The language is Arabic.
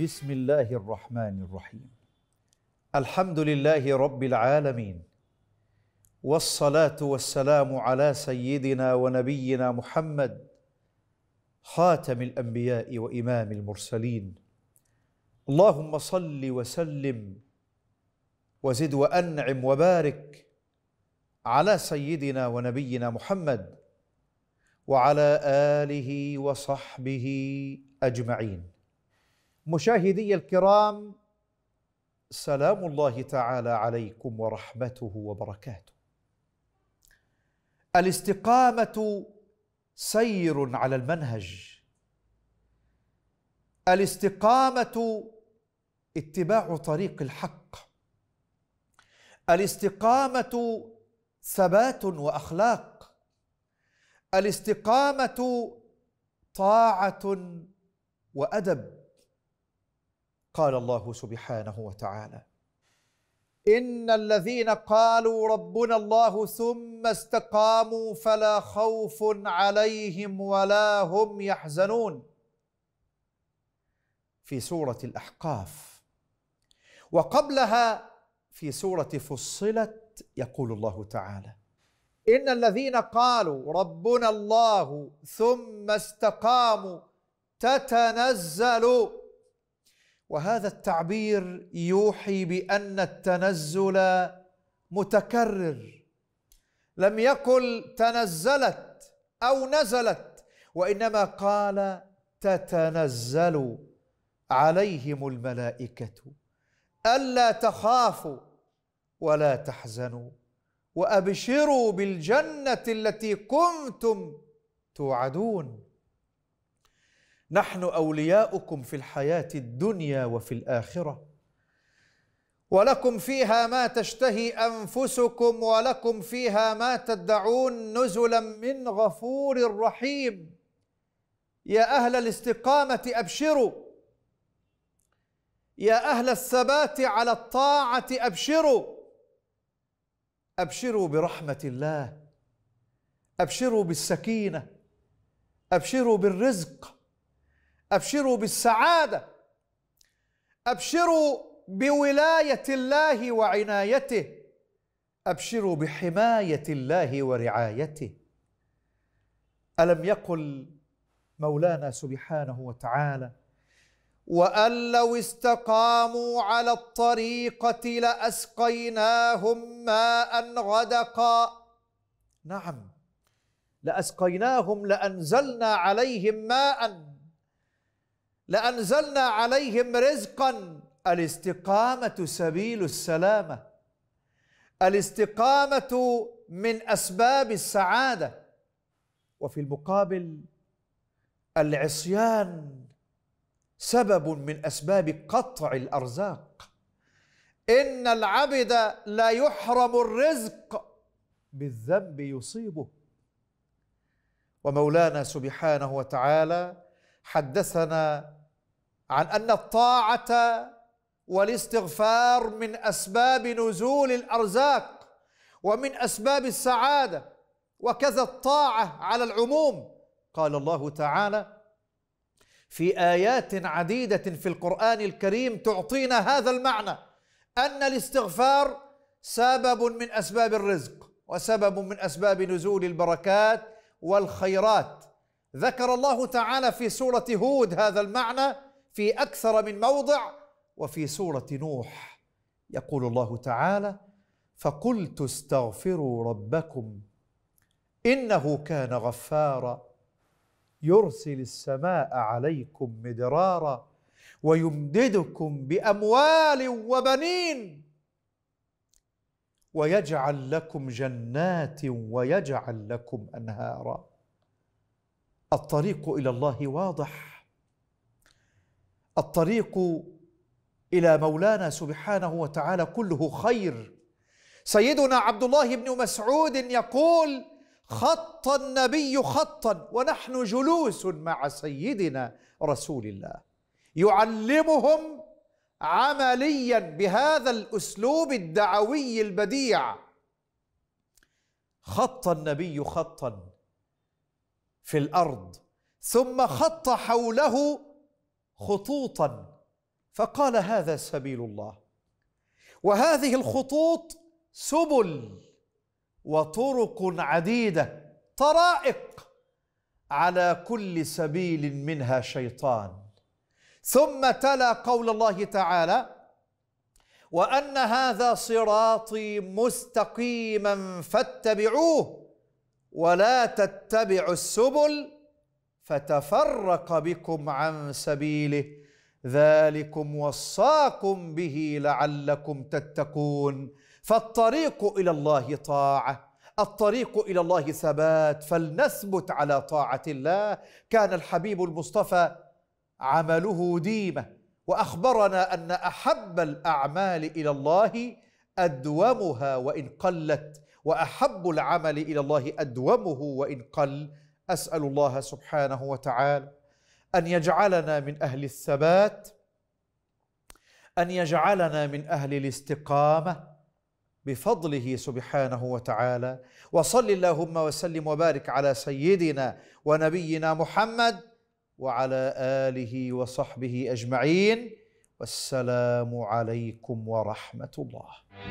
بسم الله الرحمن الرحيم الحمد لله رب العالمين والصلاه والسلام على سيدنا ونبينا محمد خاتم الانبياء وامام المرسلين اللهم صل وسلم وزد وانعم وبارك على سيدنا ونبينا محمد وعلى اله وصحبه اجمعين مشاهدي الكرام سلام الله تعالى عليكم ورحمته وبركاته الاستقامه سير على المنهج الاستقامه اتباع طريق الحق الاستقامه ثبات واخلاق الاستقامه طاعه وادب قال الله سبحانه وتعالى ان الذين قالوا ربنا الله ثم استقاموا فلا خوف عليهم ولا هم يحزنون في سوره الاحقاف وقبلها في سوره فصلت يقول الله تعالى ان الذين قالوا ربنا الله ثم استقاموا تتنزل وهذا التعبير يوحي بان التنزل متكرر لم يقل تنزلت او نزلت وانما قال تتنزل عليهم الملائكه الا تخافوا ولا تحزنوا وابشروا بالجنه التي كنتم توعدون نحن اولياؤكم في الحياه الدنيا وفي الاخره ولكم فيها ما تشتهي انفسكم ولكم فيها ما تدعون نزلا من غفور رحيم يا اهل الاستقامه ابشروا يا اهل الثبات على الطاعه ابشروا ابشروا برحمه الله ابشروا بالسكينه ابشروا بالرزق ابشروا بالسعاده ابشروا بولايه الله وعنايته ابشروا بحمايه الله ورعايته الم يقل مولانا سبحانه وتعالى وان لو استقاموا على الطريقه لاسقيناهم ماء غدقا نعم لاسقيناهم لانزلنا عليهم ماء لأنزلنا عليهم رزقا الاستقامة سبيل السلامة الاستقامة من أسباب السعادة وفي المقابل العصيان سبب من أسباب قطع الأرزاق إن العبد لا يحرم الرزق بالذنب يصيبه ومولانا سبحانه وتعالى حدثنا عن أن الطاعة والاستغفار من أسباب نزول الأرزاق ومن أسباب السعادة وكذا الطاعة على العموم قال الله تعالى في آيات عديدة في القرآن الكريم تعطينا هذا المعنى أن الاستغفار سبب من أسباب الرزق وسبب من أسباب نزول البركات والخيرات ذكر الله تعالى في سورة هود هذا المعنى في اكثر من موضع وفي سوره نوح يقول الله تعالى فقلت استغفروا ربكم انه كان غفارا يرسل السماء عليكم مدرارا ويمددكم باموال وبنين ويجعل لكم جنات ويجعل لكم انهارا الطريق الى الله واضح الطريق الى مولانا سبحانه وتعالى كله خير سيدنا عبد الله بن مسعود يقول خط النبي خطا ونحن جلوس مع سيدنا رسول الله يعلمهم عمليا بهذا الاسلوب الدعوي البديع خط النبي خطا في الارض ثم خط حوله خطوطا فقال هذا سبيل الله وهذه الخطوط سبل وطرق عديده طرائق على كل سبيل منها شيطان ثم تلا قول الله تعالى وان هذا صراطي مستقيما فاتبعوه ولا تتبعوا السبل فتفرق بكم عن سبيله ذلكم وصاكم به لعلكم تتقون فالطريق الى الله طاعه الطريق الى الله ثبات فلنثبت على طاعه الله كان الحبيب المصطفى عمله ديمه واخبرنا ان احب الاعمال الى الله ادومها وان قلت واحب العمل الى الله ادومه وان قل اسال الله سبحانه وتعالى ان يجعلنا من اهل الثبات ان يجعلنا من اهل الاستقامه بفضله سبحانه وتعالى وصل اللهم وسلم وبارك على سيدنا ونبينا محمد وعلى اله وصحبه اجمعين والسلام عليكم ورحمه الله